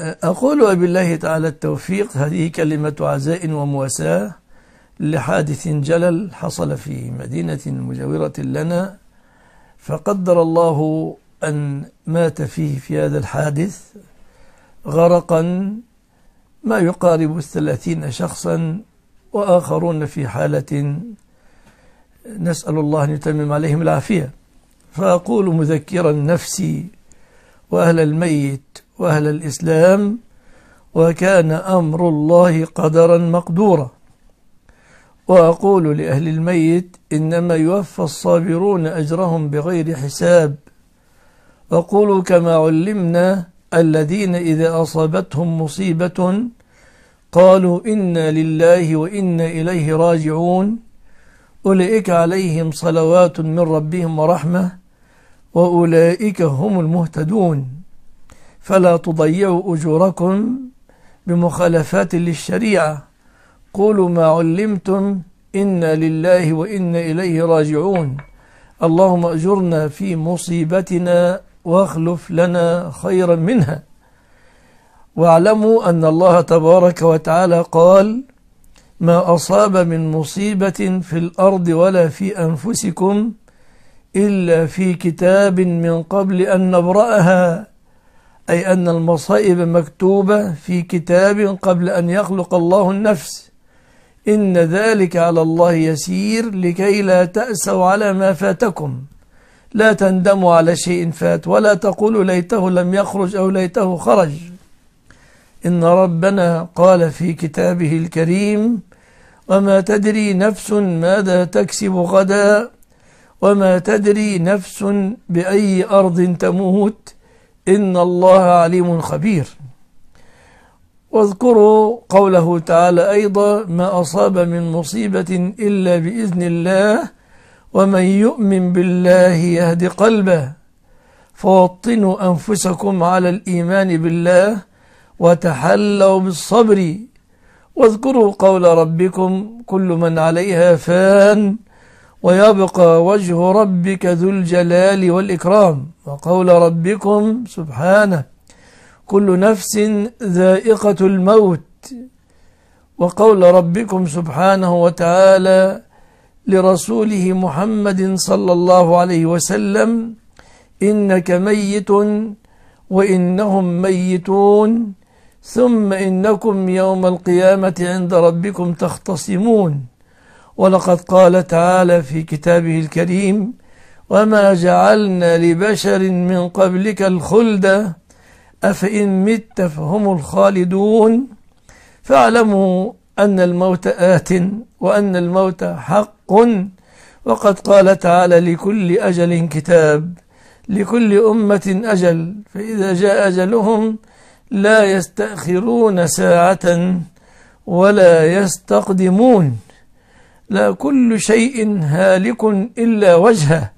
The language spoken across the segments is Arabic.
أقول وبالله تعالى التوفيق هذه كلمة عزاء ومواساة لحادث جلل حصل في مدينة مجاورة لنا فقدر الله أن مات فيه في هذا الحادث غرقا ما يقارب الثلاثين شخصا وآخرون في حالة نسأل الله أن يتمم عليهم العافية فأقول مذكرا نفسي وأهل الميت وأهل الإسلام وكان أمر الله قدرا مقدورا وأقول لأهل الميت إنما يوفى الصابرون أجرهم بغير حساب وقولوا كما علمنا الذين إذا أصابتهم مصيبة قالوا إنا لله وإنا إليه راجعون أولئك عليهم صلوات من ربهم ورحمة وأولئك هم المهتدون فلا تضيعوا أجوركم بمخالفات للشريعة قولوا ما علمتم إنا لله وإنا إليه راجعون اللهم أجرنا في مصيبتنا واخلف لنا خيرا منها واعلموا أن الله تبارك وتعالى قال ما أصاب من مصيبة في الأرض ولا في أنفسكم إلا في كتاب من قبل أن نبرأها أي أن المصائب مكتوبة في كتاب قبل أن يخلق الله النفس إن ذلك على الله يسير لكي لا تأسوا على ما فاتكم لا تندموا على شيء فات ولا تقولوا ليته لم يخرج أو ليته خرج إن ربنا قال في كتابه الكريم وما تدري نفس ماذا تكسب غداً وما تدري نفس بأي أرض تموت إن الله عليم خبير واذكروا قوله تعالى أيضا ما أصاب من مصيبة إلا بإذن الله ومن يؤمن بالله يهد قلبه فوطنوا أنفسكم على الإيمان بالله وتحلوا بالصبر واذكروا قول ربكم كل من عليها فان ويبقى وجه ربك ذو الجلال والإكرام وقول ربكم سبحانه كل نفس ذائقة الموت وقول ربكم سبحانه وتعالى لرسوله محمد صلى الله عليه وسلم إنك ميت وإنهم ميتون ثم إنكم يوم القيامة عند ربكم تختصمون ولقد قال تعالى في كتابه الكريم وما جعلنا لبشر من قبلك الخلد أفإن مت فهم الخالدون فاعلموا أن الموت آت وأن الموت حق وقد قال تعالى لكل أجل كتاب لكل أمة أجل فإذا جاء أجلهم لا يستأخرون ساعة ولا يستقدمون لا كل شيء هالك إلا وجهه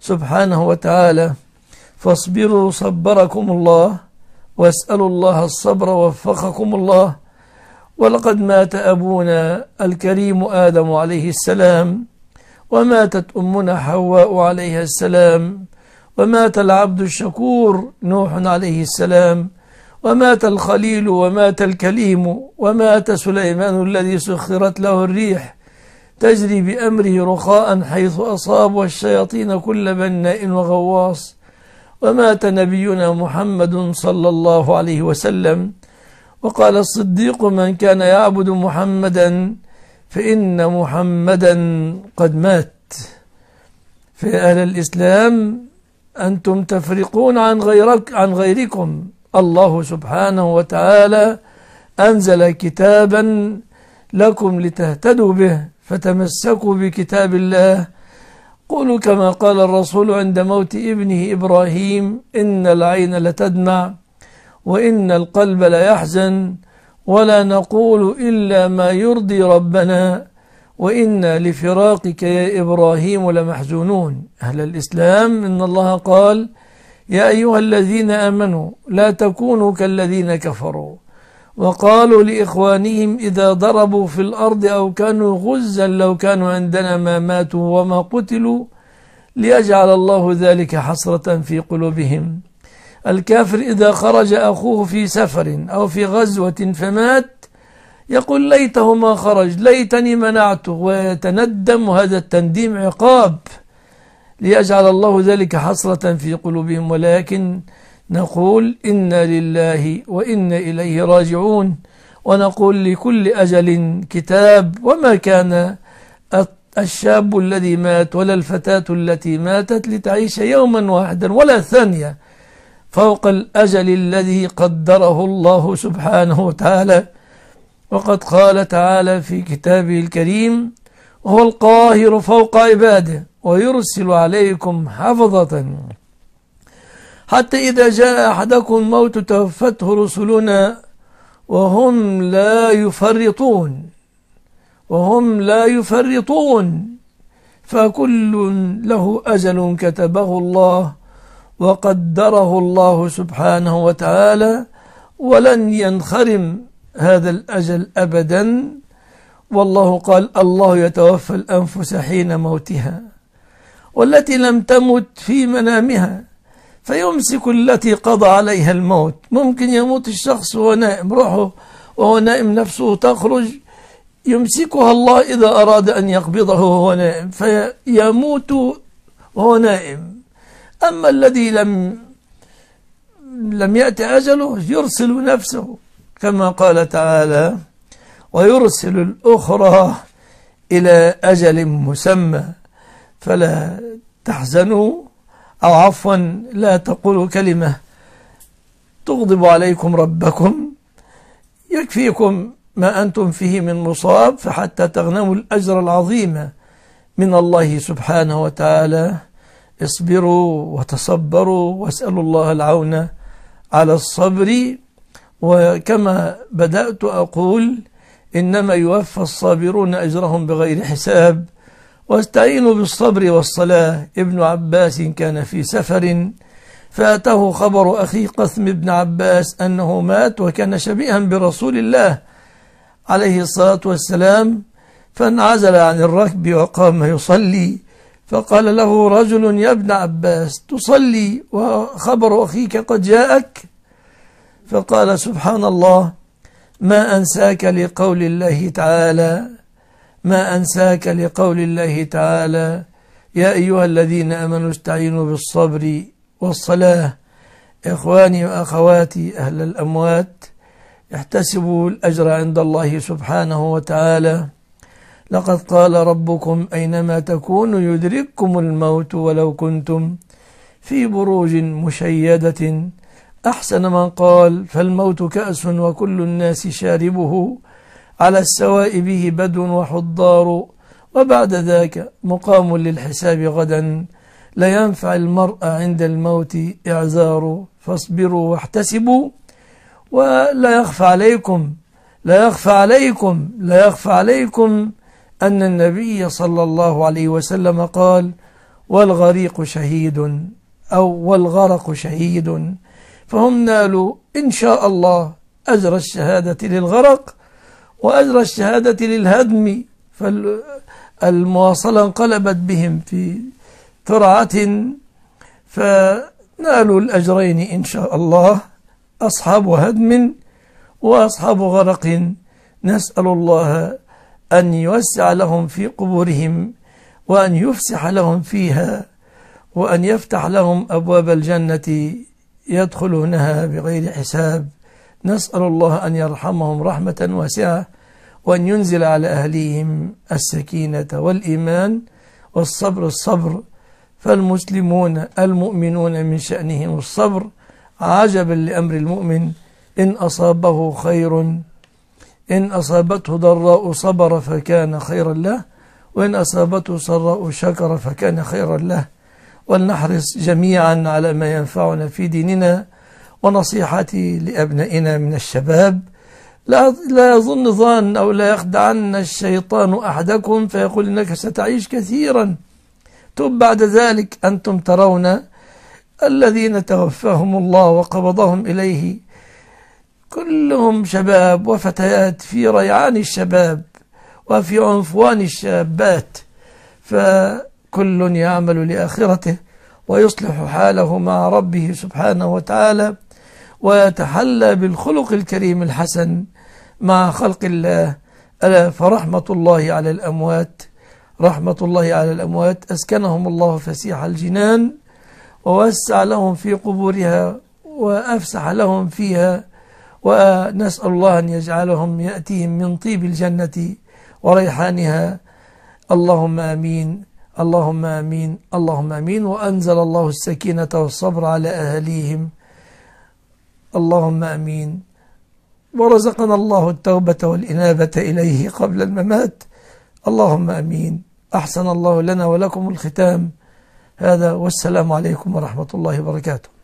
سبحانه وتعالى فاصبروا صبركم الله واسألوا الله الصبر ووفقكم الله ولقد مات أبونا الكريم آدم عليه السلام وماتت أمنا حواء عليها السلام ومات العبد الشكور نوح عليه السلام ومات الخليل ومات الكليم ومات سليمان الذي سخرت له الريح تجري بأمره رخاء حيث أصاب والشياطين كل بناء وغواص ومات نبينا محمد صلى الله عليه وسلم وقال الصديق من كان يعبد محمدا فإن محمدا قد مات فيا أهل الإسلام أنتم تفرقون عن غيرك عن غيركم الله سبحانه وتعالى أنزل كتابا لكم لتهتدوا به فتمسكوا بكتاب الله قولوا كما قال الرسول عند موت ابنه إبراهيم إن العين لتدمع وإن القلب ليحزن ولا نقول إلا ما يرضي ربنا وإنا لفراقك يا إبراهيم لمحزونون أهل الإسلام إن الله قال يا أيها الذين آمنوا لا تكونوا كالذين كفروا وقالوا لإخوانهم إذا ضربوا في الأرض أو كانوا غزا لو كانوا عندنا ما ماتوا وما قتلوا ليجعل الله ذلك حسرة في قلوبهم الكافر إذا خرج أخوه في سفر أو في غزوة فمات يقول ليته ما خرج ليتني منعته ويتندم وهذا التنديم عقاب ليجعل الله ذلك حسرة في قلوبهم ولكن نقول إنا لله وإنا إليه راجعون ونقول لكل أجل كتاب وما كان الشاب الذي مات ولا الفتاة التي ماتت لتعيش يوما واحدا ولا ثانية فوق الأجل الذي قدره الله سبحانه وتعالى وقد قال تعالى في كتابه الكريم وهو القاهر فوق عباده ويرسل عليكم حفظة حتى إذا جاء أحدكم الموت توفته رسلنا وهم لا يفرطون وهم لا يفرطون فكل له أجل كتبه الله وقدره الله سبحانه وتعالى ولن ينخرم هذا الأجل أبدا والله قال الله يتوفى الأنفس حين موتها والتي لم تمت في منامها فيمسك التي قضى عليها الموت ممكن يموت الشخص وهو نائم روحه وهو نائم نفسه تخرج يمسكها الله إذا أراد أن يقبضه وهو نائم فيموت وهو نائم أما الذي لم لم يأتي أجله يرسل نفسه كما قال تعالى ويرسل الأخرى إلى أجل مسمى فلا تحزنوا أو عفوا لا تقولوا كلمة تغضب عليكم ربكم يكفيكم ما أنتم فيه من مصاب فحتى تغنموا الأجر العظيم من الله سبحانه وتعالى اصبروا وتصبروا واسألوا الله العون على الصبر وكما بدأت أقول إنما يوفى الصابرون أجرهم بغير حساب واستعينوا بالصبر والصلاة ابن عباس كان في سفر فأتاه خبر أخي قثم بن عباس أنه مات وكان شبيها برسول الله عليه الصلاة والسلام فانعزل عن الركب وقام يصلي فقال له رجل يا ابن عباس تصلي وخبر أخيك قد جاءك فقال سبحان الله ما أنساك لقول الله تعالى ما أنساك لقول الله تعالى يا أيها الذين أمنوا استعينوا بالصبر والصلاة إخواني وأخواتي أهل الأموات احتسبوا الأجر عند الله سبحانه وتعالى لقد قال ربكم أينما تكونوا يدرككم الموت ولو كنتم في بروج مشيدة أحسن من قال فالموت كأس وكل الناس شاربه على السواء به بدو وحضار وبعد ذاك مقام للحساب غدا لا ينفع المرء عند الموت إعزار فاصبروا واحتسبوا ولا يخفى عليكم لا يخفى عليكم لا يخفى عليكم أن النبي صلى الله عليه وسلم قال والغريق شهيد أو والغرق شهيد فهم نالوا إن شاء الله أجر الشهادة للغرق وأجرى الشهادة للهدم فالمواصلة انقلبت بهم في ترعة فنالوا الأجرين إن شاء الله أصحاب هدم وأصحاب غرق نسأل الله أن يوسع لهم في قبورهم وأن يفسح لهم فيها وأن يفتح لهم أبواب الجنة يدخلونها بغير حساب نسأل الله أن يرحمهم رحمة واسعة وأن ينزل على أهليهم السكينة والإيمان والصبر الصبر فالمسلمون المؤمنون من شأنهم الصبر عجبا لأمر المؤمن إن أصابه خير إن أصابته ضراء صبر فكان خيرا له وإن أصابته سراء شكر فكان خيرا له ولنحرص جميعا على ما ينفعنا في ديننا ونصيحتي لأبنائنا من الشباب لا لا يظن ظان أو لا يخدعن الشيطان أحدكم فيقول إنك ستعيش كثيرا ثم بعد ذلك أنتم ترون الذين توفاهم الله وقبضهم إليه كلهم شباب وفتيات في ريعان الشباب وفي عنفوان الشابات فكل يعمل لآخرته ويصلح حاله مع ربه سبحانه وتعالى ويتحلى بالخلق الكريم الحسن مع خلق الله ألا فرحمة الله على الأموات رحمة الله على الأموات أسكنهم الله فسيح الجنان ووسع لهم في قبورها وأفسح لهم فيها ونسأل الله أن يجعلهم يأتيهم من طيب الجنة وريحانها اللهم آمين اللهم آمين اللهم آمين وأنزل الله السكينة والصبر على أهليهم اللهم امين ورزقنا الله التوبه والانابه اليه قبل الممات اللهم امين احسن الله لنا ولكم الختام هذا والسلام عليكم ورحمه الله وبركاته